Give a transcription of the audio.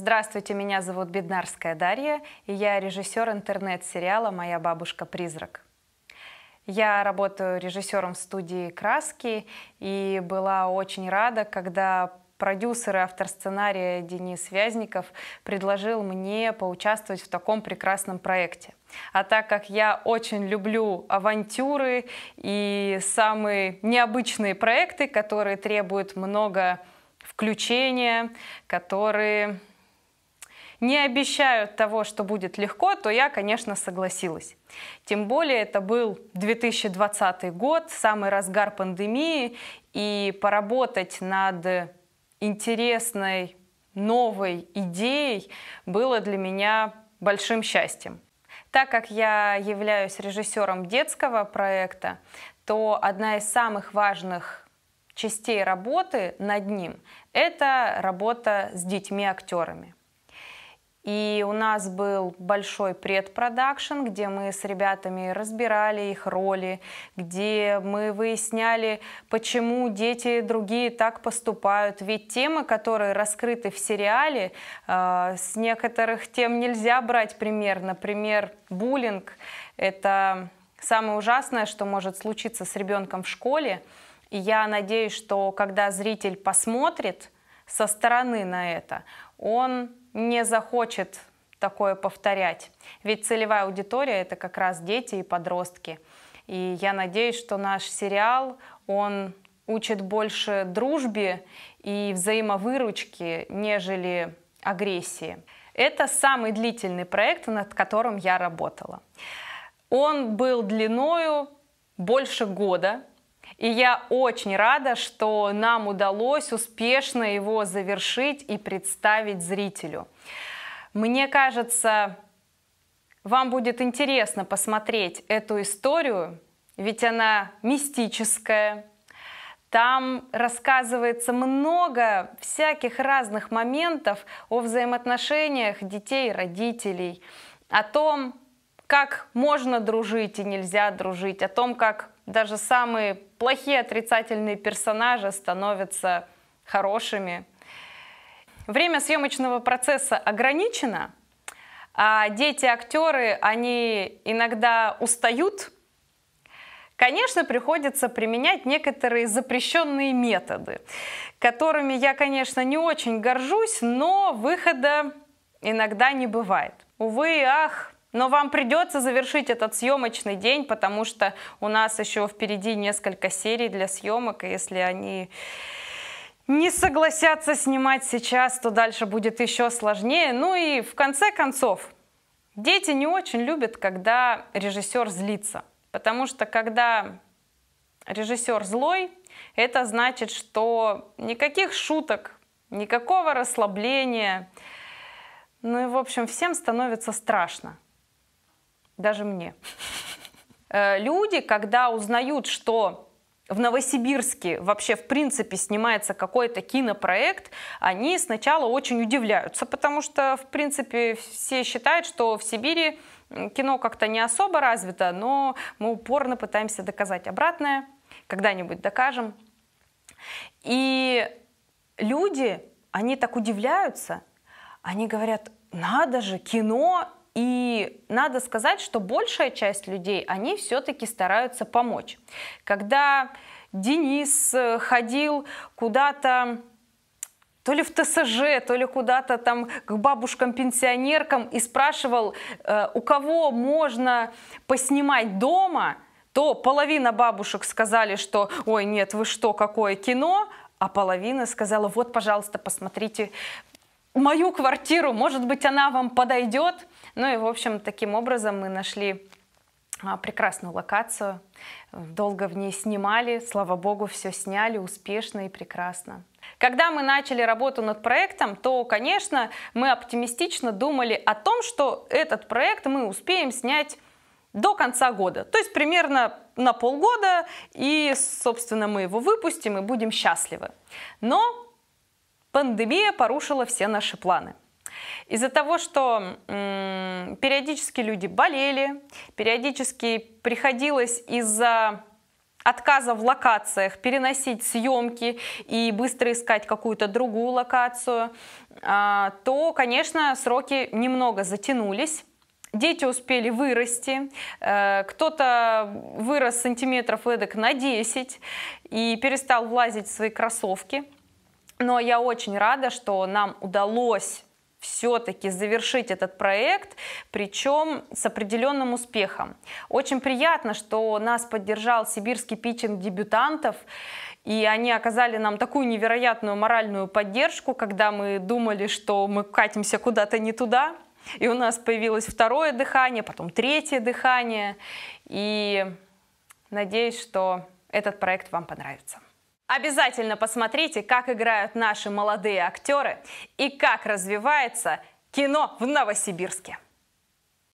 Здравствуйте, меня зовут Беднарская Дарья, и я режиссер интернет-сериала «Моя бабушка-призрак». Я работаю режиссером в студии «Краски» и была очень рада, когда продюсер и автор сценария Денис Вязников предложил мне поучаствовать в таком прекрасном проекте. А так как я очень люблю авантюры и самые необычные проекты, которые требуют много включения, которые не обещают того, что будет легко, то я, конечно, согласилась. Тем более это был 2020 год, самый разгар пандемии, и поработать над интересной новой идеей было для меня большим счастьем. Так как я являюсь режиссером детского проекта, то одна из самых важных частей работы над ним – это работа с детьми-актерами. И у нас был большой предпродакшн, где мы с ребятами разбирали их роли, где мы выясняли, почему дети другие так поступают. Ведь темы, которые раскрыты в сериале, э, с некоторых тем нельзя брать пример. Например, буллинг — это самое ужасное, что может случиться с ребенком в школе. И я надеюсь, что когда зритель посмотрит со стороны на это, он не захочет такое повторять. Ведь целевая аудитория это как раз дети и подростки. И я надеюсь, что наш сериал, он учит больше дружбе и взаимовыручке, нежели агрессии. Это самый длительный проект, над которым я работала. Он был длиною больше года, и я очень рада, что нам удалось успешно его завершить и представить зрителю. Мне кажется, вам будет интересно посмотреть эту историю, ведь она мистическая. Там рассказывается много всяких разных моментов о взаимоотношениях детей и родителей, о том, как можно дружить и нельзя дружить, о том, как даже самые плохие отрицательные персонажи становятся хорошими. Время съемочного процесса ограничено, а дети-актеры, они иногда устают. Конечно, приходится применять некоторые запрещенные методы, которыми я, конечно, не очень горжусь, но выхода иногда не бывает. Увы и ах, но вам придется завершить этот съемочный день, потому что у нас еще впереди несколько серий для съемок, и если они не согласятся снимать сейчас, то дальше будет еще сложнее. Ну и в конце концов, дети не очень любят, когда режиссер злится, потому что когда режиссер злой, это значит, что никаких шуток, никакого расслабления, ну и, в общем, всем становится страшно даже мне. Э, люди, когда узнают, что в Новосибирске вообще в принципе снимается какой-то кинопроект, они сначала очень удивляются, потому что в принципе все считают, что в Сибири кино как-то не особо развито, но мы упорно пытаемся доказать обратное, когда-нибудь докажем. И люди, они так удивляются, они говорят, надо же, кино и надо сказать, что большая часть людей, они все-таки стараются помочь. Когда Денис э, ходил куда-то то ли в ТСЖ, то ли куда-то там к бабушкам-пенсионеркам и спрашивал, э, у кого можно поснимать дома, то половина бабушек сказали, что «Ой, нет, вы что, какое кино?» А половина сказала «Вот, пожалуйста, посмотрите мою квартиру, может быть, она вам подойдет?» Ну и, в общем, таким образом мы нашли а, прекрасную локацию, долго в ней снимали, слава богу, все сняли успешно и прекрасно. Когда мы начали работу над проектом, то, конечно, мы оптимистично думали о том, что этот проект мы успеем снять до конца года. То есть примерно на полгода, и, собственно, мы его выпустим и будем счастливы. Но пандемия порушила все наши планы. Из-за того, что м, периодически люди болели, периодически приходилось из-за отказа в локациях переносить съемки и быстро искать какую-то другую локацию, а, то, конечно, сроки немного затянулись. Дети успели вырасти, э, кто-то вырос сантиметров эдак на 10 и перестал влазить в свои кроссовки. Но я очень рада, что нам удалось все-таки завершить этот проект, причем с определенным успехом. Очень приятно, что нас поддержал сибирский питчинг дебютантов, и они оказали нам такую невероятную моральную поддержку, когда мы думали, что мы катимся куда-то не туда, и у нас появилось второе дыхание, потом третье дыхание, и надеюсь, что этот проект вам понравится. Обязательно посмотрите, как играют наши молодые актеры и как развивается кино в Новосибирске.